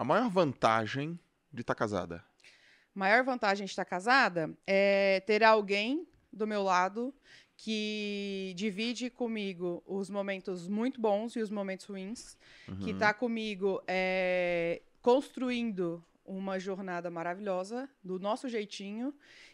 a maior vantagem de estar tá casada? Maior vantagem de estar tá casada é ter alguém do meu lado que divide comigo os momentos muito bons e os momentos ruins, uhum. que está comigo é, construindo uma jornada maravilhosa, do nosso jeitinho,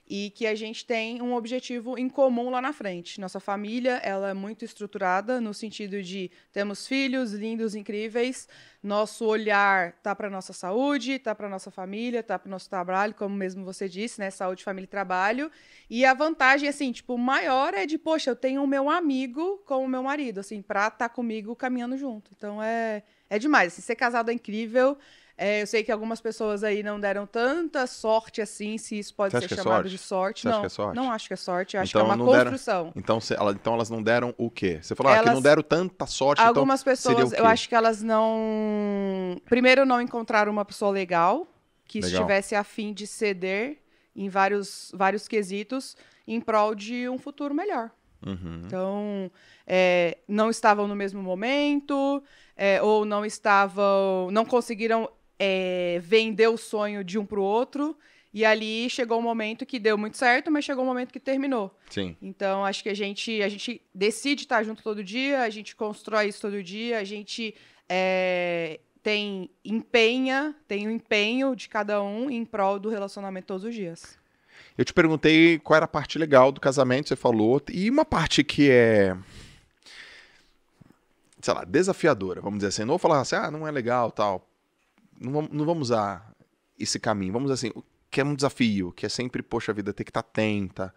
e que a gente tem um objetivo em comum lá na frente. Nossa família, ela é muito estruturada no sentido de temos filhos lindos, incríveis, nosso olhar tá para nossa saúde, tá para nossa família, tá para nosso trabalho, como mesmo você disse, né, saúde, família e trabalho. E a vantagem assim, tipo, maior é de, poxa, eu tenho o meu amigo com o meu marido, assim, para estar tá comigo caminhando junto. Então é é demais, assim, ser casado é incrível. É, eu sei que algumas pessoas aí não deram tanta sorte assim, se isso pode ser é chamado é sorte? de sorte. Você não, é sorte? não acho que é sorte, acho então, que é então, uma construção. Deram... Então, se... então elas não deram o quê? Você falou ah, que não deram tanta sorte. Então algumas então pessoas, eu acho que elas não. Primeiro, não encontraram uma pessoa legal que legal. estivesse afim de ceder em vários, vários quesitos em prol de um futuro melhor. Uhum. Então, é, não estavam no mesmo momento, é, ou não estavam, não conseguiram é, vender o sonho de um para o outro. E ali chegou um momento que deu muito certo, mas chegou um momento que terminou. Sim. Então, acho que a gente, a gente decide estar junto todo dia, a gente constrói isso todo dia, a gente é, tem empenha, tem o um empenho de cada um em prol do relacionamento todos os dias. Eu te perguntei qual era a parte legal do casamento, você falou, e uma parte que é sei lá, desafiadora, vamos dizer assim. Não vou falar assim, ah, não é legal, tal não vamos, não vamos usar esse caminho. Vamos assim, que é um desafio, que é sempre, poxa vida, tem que estar tá atenta.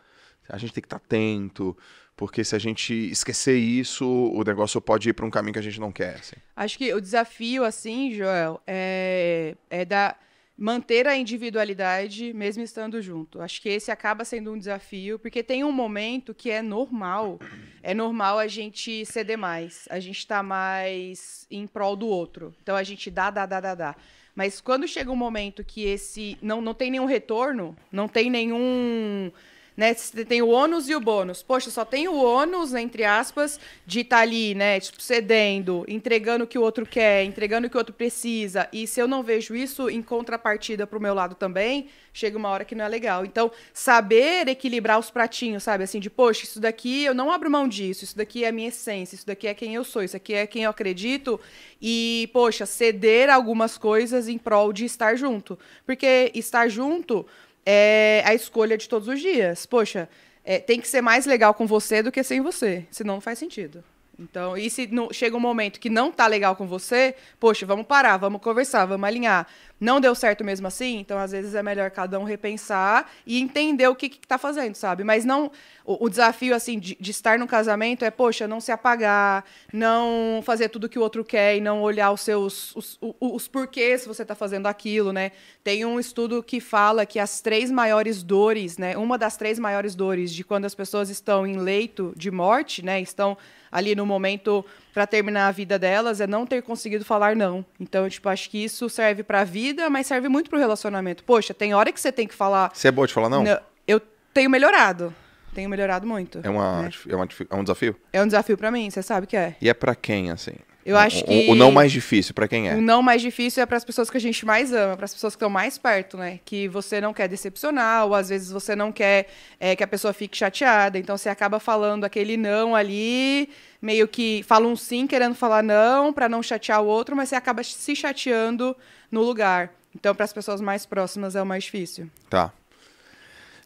A gente tem que estar tá atento, porque se a gente esquecer isso, o negócio pode ir para um caminho que a gente não quer. Assim. Acho que o desafio, assim, Joel, é, é da manter a individualidade mesmo estando junto. Acho que esse acaba sendo um desafio, porque tem um momento que é normal, é normal a gente ceder mais, a gente tá mais em prol do outro. Então a gente dá, dá, dá, dá, dá. Mas quando chega um momento que esse não não tem nenhum retorno, não tem nenhum né? Você tem o ônus e o bônus. Poxa, só tem o ônus, entre aspas, de estar tá ali, né? Tipo, cedendo, entregando o que o outro quer, entregando o que o outro precisa. E se eu não vejo isso em contrapartida pro meu lado também, chega uma hora que não é legal. Então, saber equilibrar os pratinhos, sabe? Assim, de, poxa, isso daqui eu não abro mão disso, isso daqui é a minha essência, isso daqui é quem eu sou, isso aqui é quem eu acredito. E, poxa, ceder algumas coisas em prol de estar junto. Porque estar junto é a escolha de todos os dias. Poxa, é, tem que ser mais legal com você do que sem você, senão não faz sentido. Então, e se não, chega um momento que não tá legal com você, poxa, vamos parar, vamos conversar, vamos alinhar não deu certo mesmo assim, então às vezes é melhor cada um repensar e entender o que está fazendo, sabe? Mas não. O, o desafio, assim, de, de, estar no casamento é, poxa, não se apagar, não fazer tudo que o outro quer e não olhar os seus. os, os, os porquês você está fazendo aquilo, né? Tem um estudo que fala que as três maiores dores, né? Uma das três maiores dores de quando as pessoas estão em leito de morte, né? Estão ali no momento para terminar a vida delas, é não ter conseguido falar não. Então, tipo, acho que isso serve para a vida vida, mas serve muito pro relacionamento. Poxa, tem hora que você tem que falar. Você é boa de falar não? eu tenho melhorado. Tenho melhorado muito. É, uma, né? é, uma, é um desafio? É um desafio para mim, você sabe que é. E é para quem, assim? Eu o, acho que. O, não mais difícil, para quem é? O não mais difícil é para as pessoas que a gente mais ama, para as pessoas que estão mais perto, né? Que você não quer decepcionar, ou às vezes você não quer é, que a pessoa fique chateada, então você acaba falando aquele não ali meio que fala um sim querendo falar não para não chatear o outro, mas você acaba se chateando no lugar. Então, para as pessoas mais próximas é o mais difícil. Tá.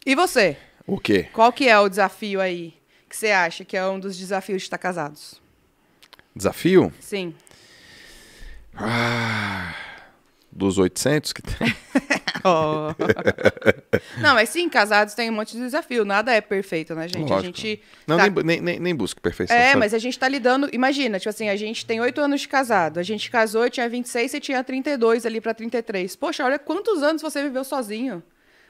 E você? O quê? Qual que é o desafio aí que você acha que é um dos desafios de estar casados? Desafio? Sim. Ah, dos 800 que tem. oh. Não, mas sim, casados tem um monte de desafio. Nada é perfeito, né, gente? Lógico. A gente. Não, tá... nem, nem, nem busca perfeição. É, sabe? mas a gente tá lidando. Imagina, tipo assim, a gente tem oito anos de casado. A gente casou, eu tinha 26, você tinha 32 ali para 33. Poxa, olha quantos anos você viveu sozinho.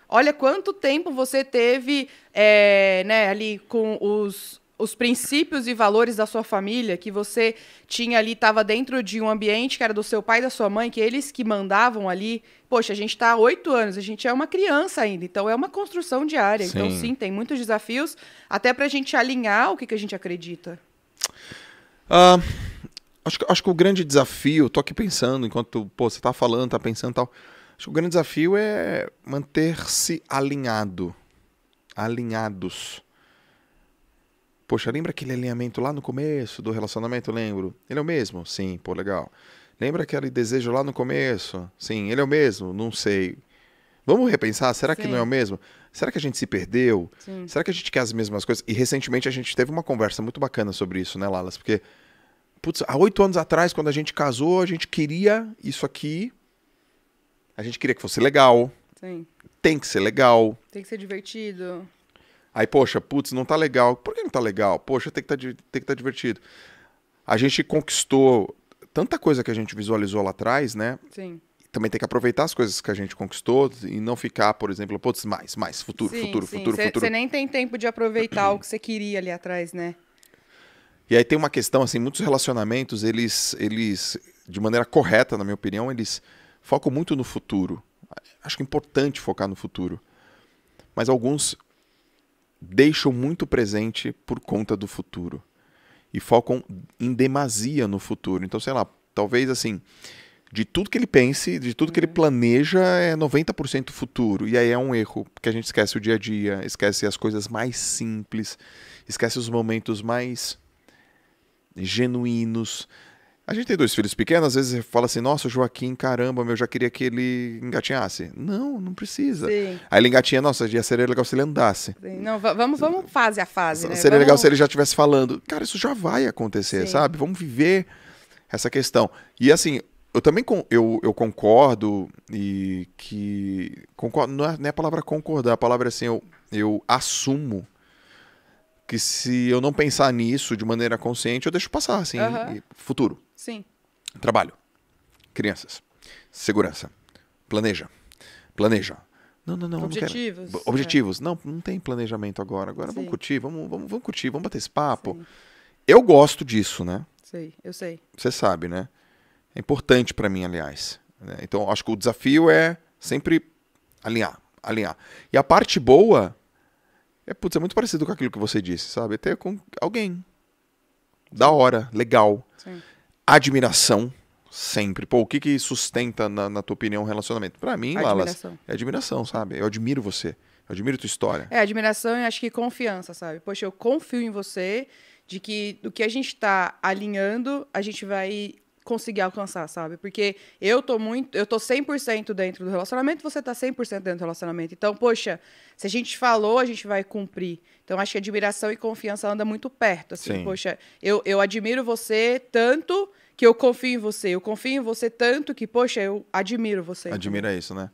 Olha quanto tempo você teve é, né, ali com os, os princípios e valores da sua família, que você tinha ali, estava dentro de um ambiente que era do seu pai e da sua mãe, que eles que mandavam ali. Poxa, a gente está há oito anos, a gente é uma criança ainda, então é uma construção diária. Então, sim. Então, sim, tem muitos desafios, até para a gente alinhar o que, que a gente acredita. Uh, acho, acho que o grande desafio, tô aqui pensando, enquanto pô, você tá falando, tá pensando tal. Acho que o grande desafio é manter-se alinhado. Alinhados. Poxa, lembra aquele alinhamento lá no começo do relacionamento? Lembro. Ele é o mesmo? Sim, pô, legal. Lembra aquele desejo lá no começo? Sim, ele é o mesmo? Não sei. Vamos repensar? Será Sim. que não é o mesmo? Será que a gente se perdeu? Sim. Será que a gente quer as mesmas coisas? E recentemente a gente teve uma conversa muito bacana sobre isso, né, Lalas? Porque, putz, há oito anos atrás, quando a gente casou, a gente queria isso aqui. A gente queria que fosse legal. Sim. Tem que ser legal. Tem que ser divertido. Aí, poxa, putz, não tá legal. Por que não tá legal? Poxa, tem que tá, tem que tá divertido. A gente conquistou tanta coisa que a gente visualizou lá atrás, né? Sim. Também tem que aproveitar as coisas que a gente conquistou e não ficar, por exemplo, putz, mais, mais, futuro, sim, futuro, sim. futuro, cê, futuro. Você nem tem tempo de aproveitar o que você queria ali atrás, né? E aí tem uma questão, assim, muitos relacionamentos, eles, eles, de maneira correta, na minha opinião, eles focam muito no futuro. Acho que é importante focar no futuro. Mas alguns deixam muito presente por conta do futuro e focam em demasia no futuro. Então, sei lá, talvez assim, de tudo que ele pense, de tudo que ele uhum. planeja, é 90% futuro. E aí é um erro, porque a gente esquece o dia a dia, esquece as coisas mais simples, esquece os momentos mais genuínos, a gente tem dois filhos pequenos, às vezes fala assim, nossa, Joaquim, caramba, meu, já queria que ele engatinhasse. Não, não precisa. Sim. Aí ele engatinha, nossa, já seria legal se ele andasse. Sim. Não, vamos, vamos fase a fase, né? Seria vamos... legal se ele já estivesse falando. Cara, isso já vai acontecer, Sim. sabe? Vamos viver essa questão. E assim, eu também eu, eu concordo e que... Concordo, não, é, não é a palavra concordar, a palavra é assim, eu, eu assumo que se eu não pensar nisso de maneira consciente, eu deixo passar, assim, uhum. futuro. Trabalho. Crianças. Segurança. Planeja. Planeja. Não, não, não. Objetivos. Não é. Objetivos. É. Não, não tem planejamento agora. Agora Sim. vamos curtir, vamos, vamos, vamos curtir, vamos bater esse papo. Sim. Eu gosto disso, né? Sei, eu sei. Você sabe, né? É importante para mim, aliás. Né? Então, acho que o desafio é sempre alinhar, alinhar. E a parte boa é, putz, é muito parecido com aquilo que você disse, sabe? É ter com alguém. Da hora, legal. Sim admiração sempre. Pô, o que que sustenta, na, na tua opinião, um relacionamento? para mim, admiração. Lalas, é admiração, sabe? Eu admiro você. Eu admiro tua história. É, admiração e acho que confiança, sabe? Poxa, eu confio em você de que do que a gente está alinhando, a gente vai conseguir alcançar, sabe? Porque eu tô muito, eu tô 100% dentro do relacionamento, você tá 100% dentro do relacionamento. Então, poxa, se a gente falou, a gente vai cumprir. Então, acho que admiração e confiança andam muito perto, assim. Sim. Poxa, eu, eu admiro você tanto que eu confio em você. Eu confio em você tanto que, poxa, eu admiro você. Admira isso, né?